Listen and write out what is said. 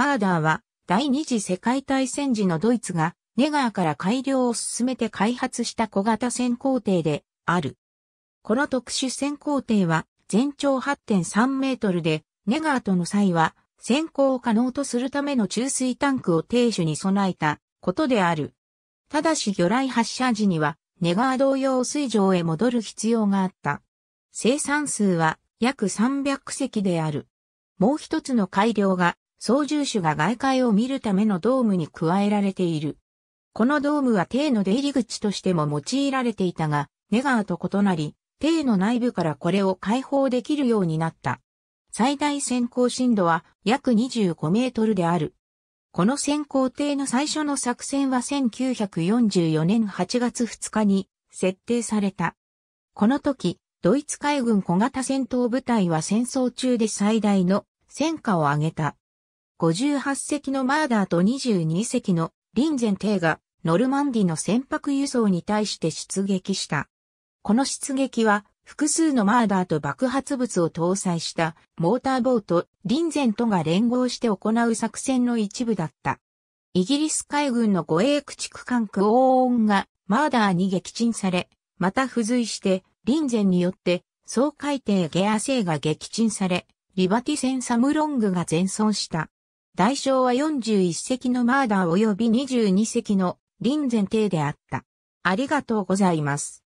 マーダーは第二次世界大戦時のドイツがネガーから改良を進めて開発した小型潜航艇である。この特殊潜航艇は全長8.3メートルでネガーとの際は潜航を可能とするための注水タンクを停止に備えたことである。ただし魚雷発射時にはネガー同様水上へ戻る必要があった。生産数は約300隻である。もう一つの改良が操縦手が外界を見るためのドームに加えられている。このドームは艇の出入り口としても用いられていたが、ネガーと異なり、艇の内部からこれを解放できるようになった。最大先行深度は約25メートルである。この先行艇の最初の作戦は1944年8月2日に設定された。この時、ドイツ海軍小型戦闘部隊は戦争中で最大の戦果を上げた。58隻のマーダーと22隻のリンゼン艇がノルマンディの船舶輸送に対して出撃した。この出撃は複数のマーダーと爆発物を搭載したモーターボートリンゼンとが連合して行う作戦の一部だった。イギリス海軍の護衛駆逐艦クオーンがマーダーに撃沈され、また付随してリンゼンによって総海底ゲア星が撃沈され、リバティ船サムロングが全損した。代償は41隻のマーダー及び22隻の臨前艇であった。ありがとうございます。